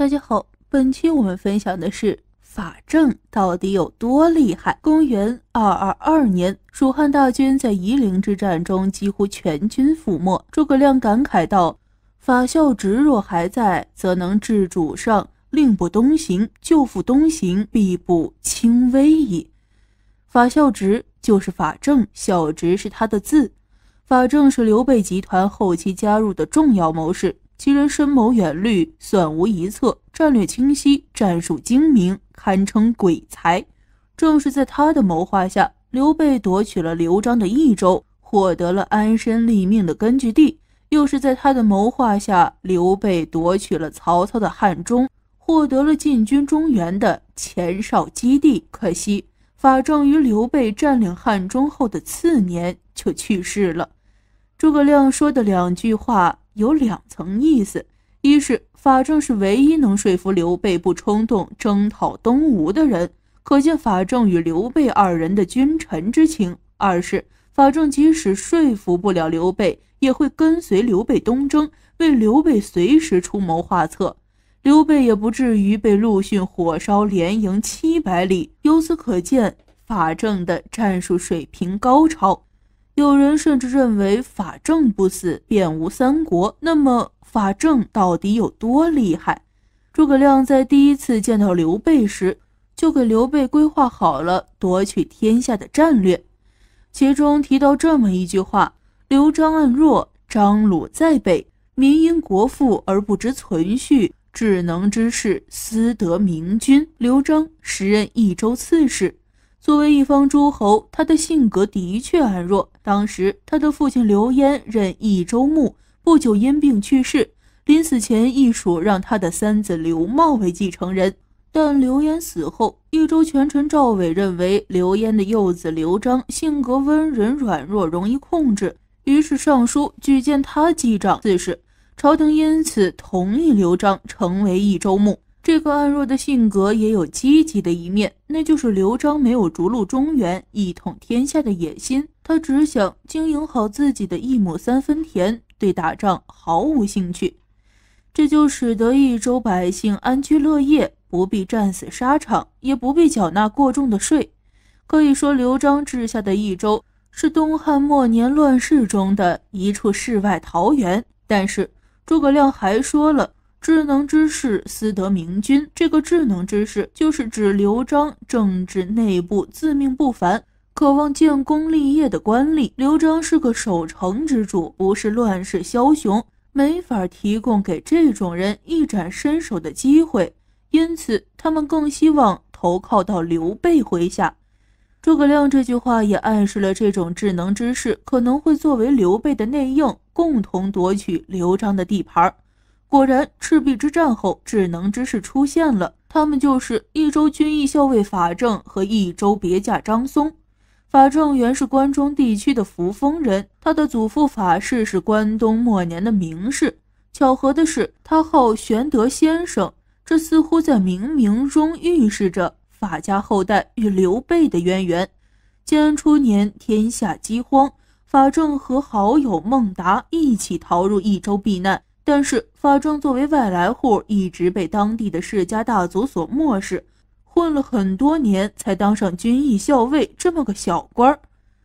大家好，本期我们分享的是法正到底有多厉害。公元二二二年，蜀汉大军在夷陵之战中几乎全军覆没，诸葛亮感慨道：“法孝直若还在，则能治主上，令不东行；就复东行，必不轻微矣。”法孝直就是法正，孝直是他的字。法正是刘备集团后期加入的重要谋士。其人深谋远虑，算无一策，战略清晰，战术精明，堪称鬼才。正是在他的谋划下，刘备夺取了刘璋的益州，获得了安身立命的根据地；又是在他的谋划下，刘备夺取了曹操的汉中，获得了进军中原的前哨基地。可惜法正于刘备占领汉中后的次年就去世了。诸葛亮说的两句话。有两层意思：一是法正是唯一能说服刘备不冲动征讨东吴的人，可见法正与刘备二人的君臣之情；二是法正即使说服不了刘备，也会跟随刘备东征，为刘备随时出谋划策，刘备也不至于被陆逊火烧连营七百里。由此可见，法正的战术水平高超。有人甚至认为法正不死便无三国。那么法正到底有多厉害？诸葛亮在第一次见到刘备时，就给刘备规划好了夺取天下的战略，其中提到这么一句话：“刘璋暗弱，张鲁在北，民因国富而不知存续，智能之士思得明君。”刘璋时任益州刺史。作为一方诸侯，他的性格的确软弱。当时，他的父亲刘焉任益州牧，不久因病去世。临死前，一蜀让他的三子刘茂为继承人。但刘焉死后，益州权臣赵伟认为刘焉的幼子刘璋性格温仁、软弱，容易控制，于是上书举荐他继掌。自事，朝廷因此同意刘璋成为益州牧。这个暗弱的性格也有积极的一面，那就是刘璋没有逐鹿中原、一统天下的野心，他只想经营好自己的一亩三分田，对打仗毫无兴趣。这就使得益州百姓安居乐业，不必战死沙场，也不必缴纳过重的税。可以说，刘璋治下的益州是东汉末年乱世中的一处世外桃源。但是诸葛亮还说了。智能之士思得明君，这个智能之士就是指刘璋政治内部自命不凡、渴望建功立业的官吏。刘璋是个守城之主，不是乱世枭雄，没法提供给这种人一展身手的机会，因此他们更希望投靠到刘备麾下。诸葛亮这句话也暗示了，这种智能之士可能会作为刘备的内应，共同夺取刘璋的地盘。果然，赤壁之战后，智能之士出现了。他们就是益州军议校尉法正和益州别驾张松。法正原是关中地区的扶风人，他的祖父法氏是关东末年的名士。巧合的是，他号玄德先生，这似乎在冥冥中预示着法家后代与刘备的渊源。建安初年，天下饥荒，法正和好友孟达一起逃入益州避难。但是法正作为外来户，一直被当地的世家大族所漠视，混了很多年才当上军议校尉这么个小官儿。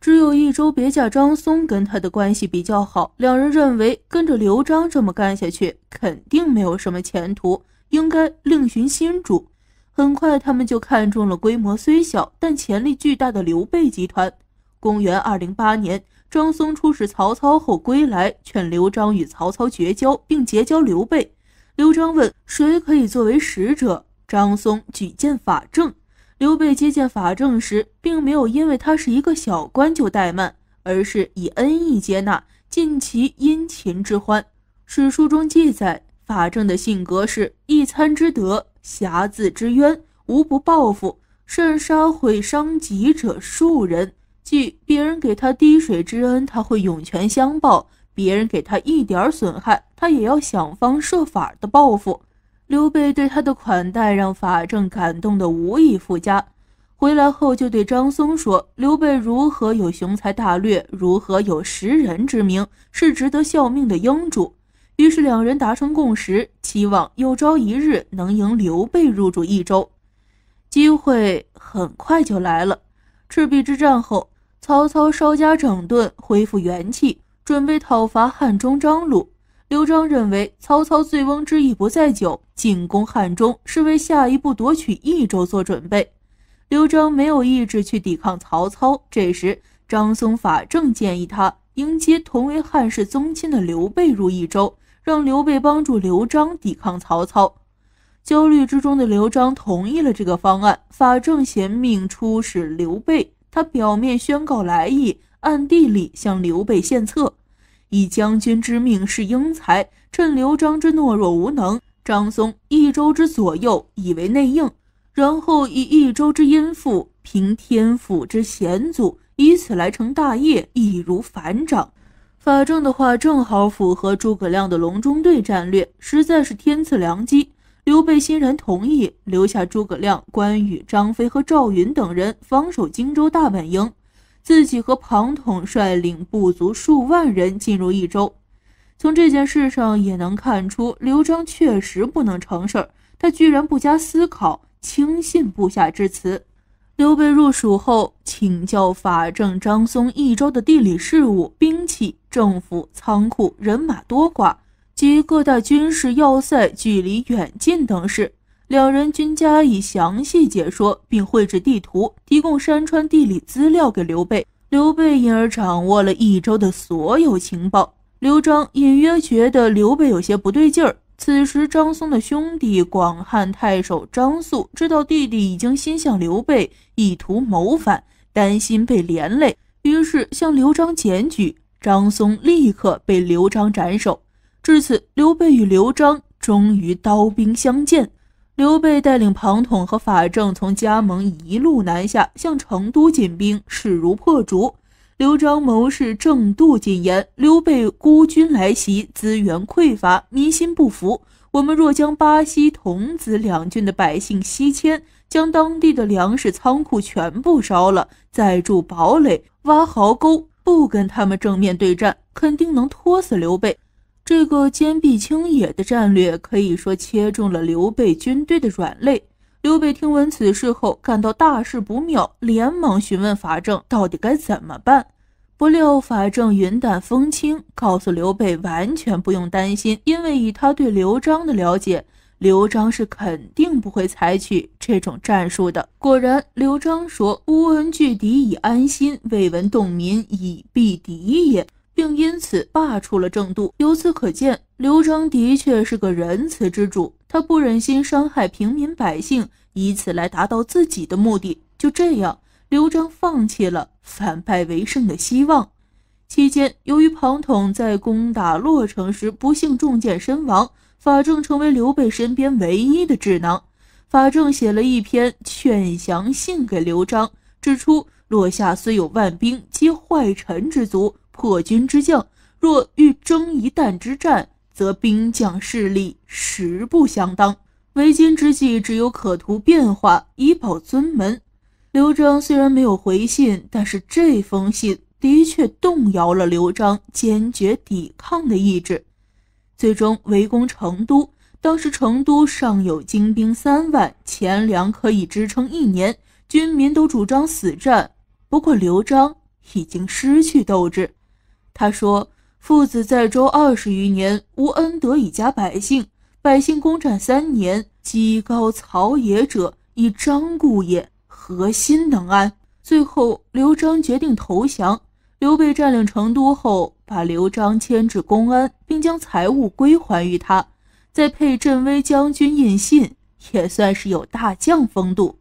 只有益州别驾张松跟他的关系比较好，两人认为跟着刘璋这么干下去肯定没有什么前途，应该另寻新主。很快，他们就看中了规模虽小但潜力巨大的刘备集团。公元二零八年。张松出使曹操后归来，劝刘璋与曹操绝交，并结交刘备。刘璋问谁可以作为使者，张松举荐法正。刘备接见法正时，并没有因为他是一个小官就怠慢，而是以恩义接纳，尽其殷勤之欢。史书中记载，法正的性格是一餐之德，侠字之冤，无不报复，甚杀毁伤己者数人。别人给他滴水之恩，他会涌泉相报；别人给他一点损害，他也要想方设法的报复。刘备对他的款待，让法正感动得无以复加。回来后，就对张松说：“刘备如何有雄才大略，如何有识人之明，是值得效命的英主。”于是两人达成共识，期望有朝一日能迎刘备入主益州。机会很快就来了，赤壁之战后。曹操稍加整顿，恢复元气，准备讨伐汉中张鲁。刘璋认为曹操醉翁之意不在酒，进攻汉中是为下一步夺取益州做准备。刘璋没有意志去抵抗曹操。这时，张松、法正建议他迎接同为汉室宗亲的刘备入益州，让刘备帮助刘璋抵抗曹操。焦虑之中的刘璋同意了这个方案。法正贤命出使刘备。他表面宣告来意，暗地里向刘备献策，以将军之命是英才，趁刘璋之懦弱无能，张松益州之左右以为内应，然后以益州之殷富，凭天府之险阻，以此来成大业，易如反掌。法正的话正好符合诸葛亮的隆中对战略，实在是天赐良机。刘备欣然同意留下诸葛亮、关羽、张飞和赵云等人防守荆州大本营，自己和庞统率领部族数万人进入益州。从这件事上也能看出，刘璋确实不能成事儿，他居然不加思考，轻信部下之词。刘备入蜀后，请教法正、张松益州的地理事务、兵器、政府、仓库、人马多寡。及各大军事要塞距离远近等事，两人均加以详细解说，并绘制地图，提供山川地理资料给刘备。刘备因而掌握了益州的所有情报。刘璋隐约觉得刘备有些不对劲儿。此时，张松的兄弟广汉太守张肃知道弟弟已经心向刘备，意图谋反，担心被连累，于是向刘璋检举。张松立刻被刘璋斩首。至此，刘备与刘璋终于刀兵相见。刘备带领庞统和法正从加盟一路南下，向成都进兵，势如破竹。刘璋谋士郑度进言：“刘备孤军来袭，资源匮乏，民心不服。我们若将巴西、童子两郡的百姓西迁，将当地的粮食仓库全部烧了，再筑堡垒、挖壕沟，不跟他们正面对战，肯定能拖死刘备。”这个坚壁清野的战略可以说切中了刘备军队的软肋。刘备听闻此事后，感到大事不妙，连忙询问法正到底该怎么办。不料法正云淡风轻，告诉刘备完全不用担心，因为以他对刘璋的了解，刘璋是肯定不会采取这种战术的。果然，刘璋说：“吾闻拒敌以安心，未闻动民以避敌也。”并因此罢黜了郑度。由此可见，刘璋的确是个仁慈之主，他不忍心伤害平民百姓，以此来达到自己的目的。就这样，刘璋放弃了反败为胜的希望。期间，由于庞统在攻打洛城时不幸中箭身亡，法正成为刘备身边唯一的智囊。法正写了一篇劝降信给刘璋，指出落下虽有万兵，皆坏臣之族。破军之将，若欲争一弹之战，则兵将势力实不相当。为今之计，只有可图变化，以保尊门。刘璋虽然没有回信，但是这封信的确动摇了刘璋坚决抵抗的意志。最终围攻成都，当时成都尚有精兵三万，钱粮可以支撑一年，军民都主张死战。不过刘璋已经失去斗志。他说：“父子在周二十余年，无恩德以加百姓，百姓攻战三年，积高草野者以张固也，何心能安？”最后，刘璋决定投降。刘备占领成都后，把刘璋迁至公安，并将财物归还于他，再配镇威将军印信，也算是有大将风度。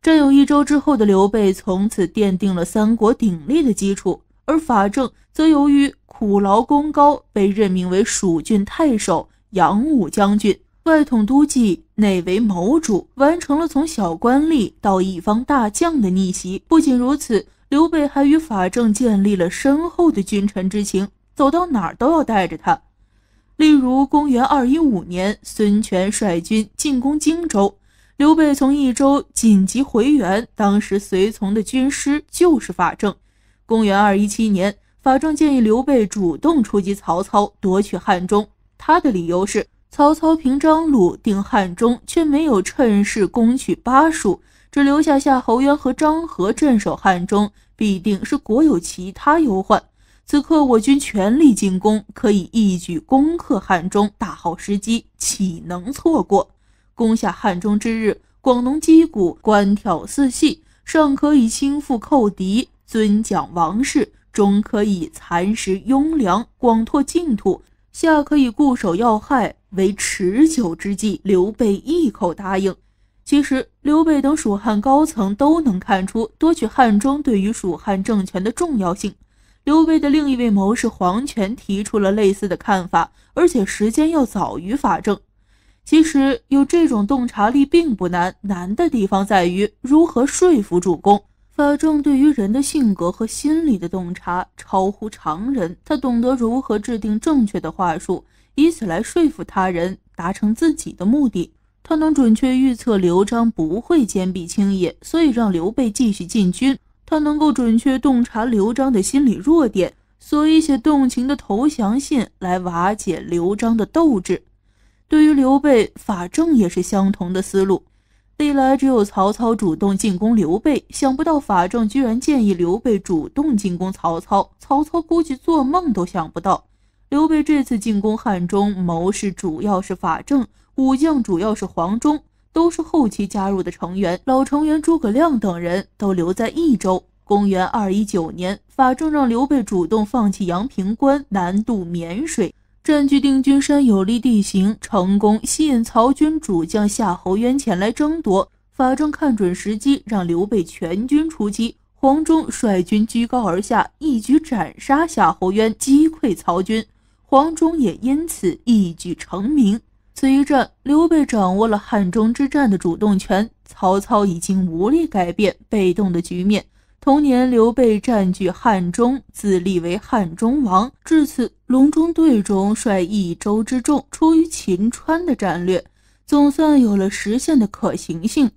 占有一周之后的刘备，从此奠定了三国鼎立的基础。而法正则由于苦劳功高，被任命为蜀郡太守、扬武将军、外统都记，内为谋主，完成了从小官吏到一方大将的逆袭。不仅如此，刘备还与法正建立了深厚的君臣之情，走到哪都要带着他。例如，公元二一五年，孙权率军进攻荆州，刘备从益州紧急回援，当时随从的军师就是法正。公元二一七年，法正建议刘备主动出击曹操，夺取汉中。他的理由是：曹操平张鲁、定汉中，却没有趁势攻取巴蜀，只留下夏侯渊和张合镇守汉中，必定是国有其他忧患。此刻我军全力进攻，可以一举攻克汉中，大好时机岂能错过？攻下汉中之日，广农击鼓，官挑四系，尚可以轻负寇敌。尊讲王室，中可以蚕食雍梁，广拓净土；下可以固守要害，为持久之计。刘备一口答应。其实，刘备等蜀汉高层都能看出夺取汉中对于蜀汉政权的重要性。刘备的另一位谋士黄权提出了类似的看法，而且时间要早于法正。其实，有这种洞察力并不难，难的地方在于如何说服主公。法正对于人的性格和心理的洞察超乎常人，他懂得如何制定正确的话术，以此来说服他人，达成自己的目的。他能准确预测刘璋不会坚壁清野，所以让刘备继续进军。他能够准确洞察刘璋的心理弱点，所以写动情的投降信来瓦解刘璋的斗志。对于刘备，法正也是相同的思路。历来只有曹操主动进攻刘备，想不到法正居然建议刘备主动进攻曹操。曹操估计做梦都想不到，刘备这次进攻汉中，谋士主要是法正，武将主要是黄忠，都是后期加入的成员。老成员诸葛亮等人都留在益州。公元二一九年，法正让刘备主动放弃阳平关，南渡沔水。占据定军山有利地形，成功吸引曹军主将夏侯渊前来争夺。法正看准时机，让刘备全军出击。黄忠率军居高而下，一举斩杀夏侯渊，击溃曹军。黄忠也因此一举成名。此一战，刘备掌握了汉中之战的主动权，曹操已经无力改变被动的局面。同年，刘备占据汉中，自立为汉中王。至此，隆中对中率益州之众，出于秦川的战略，总算有了实现的可行性。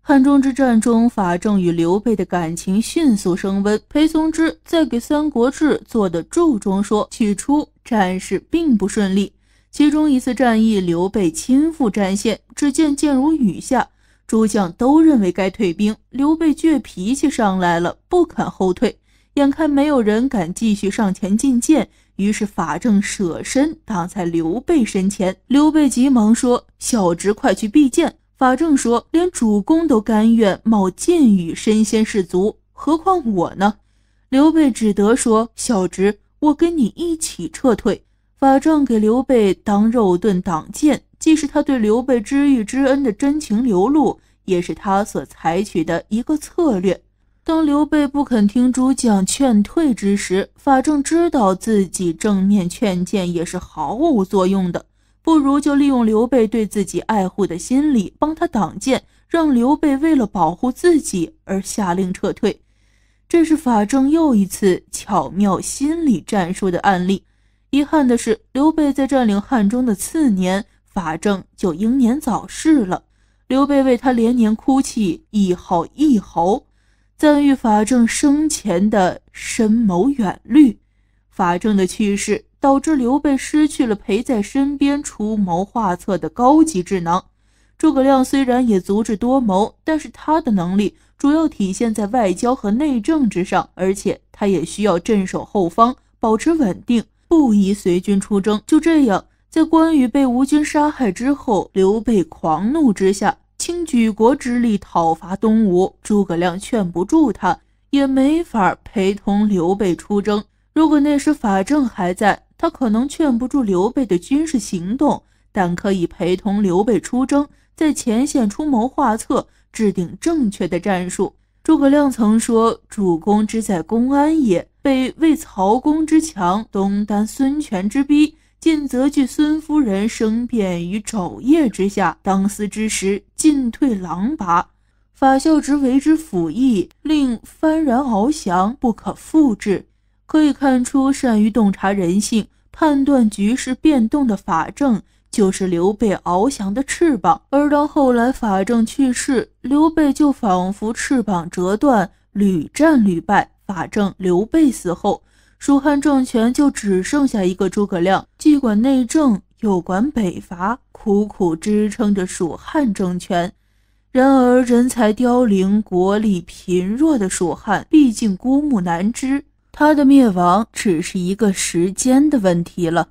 汉中之战中，法正与刘备的感情迅速升温。裴松之在给《三国志》做的注中说，起初战事并不顺利，其中一次战役，刘备亲赴战线，只见箭如雨下。诸将都认为该退兵，刘备倔脾气上来了，不肯后退。眼看没有人敢继续上前进谏，于是法正舍身挡在刘备身前。刘备急忙说：“小侄，快去避箭。”法正说：“连主公都甘愿冒箭雨身先士卒，何况我呢？”刘备只得说：“小侄，我跟你一起撤退。”法正给刘备当肉盾挡箭。既是他对刘备知遇之恩的真情流露，也是他所采取的一个策略。当刘备不肯听主将劝退之时，法正知道自己正面劝谏也是毫无作用的，不如就利用刘备对自己爱护的心理，帮他挡箭，让刘备为了保护自己而下令撤退。这是法正又一次巧妙心理战术的案例。遗憾的是，刘备在占领汉中的次年。法正就英年早逝了，刘备为他连年哭泣，谥号“义侯”，赞誉法正生前的深谋远虑。法正的去世导致刘备失去了陪在身边出谋划策的高级智囊。诸葛亮虽然也足智多谋，但是他的能力主要体现在外交和内政之上，而且他也需要镇守后方，保持稳定，不宜随军出征。就这样。在关羽被吴军杀害之后，刘备狂怒之下，倾举国之力讨伐东吴。诸葛亮劝不住他，也没法陪同刘备出征。如果那时法正还在，他可能劝不住刘备的军事行动，但可以陪同刘备出征，在前线出谋划策，制定正确的战术。诸葛亮曾说：“主公之在公安也，北魏曹公之强，东担孙权之逼。”晋则据孙夫人，生变于昼夜之下，当思之时，进退狼跋。法孝直为之辅翼，令幡然翱翔，不可复制。可以看出，善于洞察人性、判断局势变动的法正，就是刘备翱翔的翅膀。而当后来法正去世，刘备就仿佛翅膀折断，屡战屡败。法正刘备死后。蜀汉政权就只剩下一个诸葛亮，既管内政又管北伐，苦苦支撑着蜀汉政权。然而，人才凋零、国力贫弱的蜀汉，毕竟孤木难支，它的灭亡只是一个时间的问题了。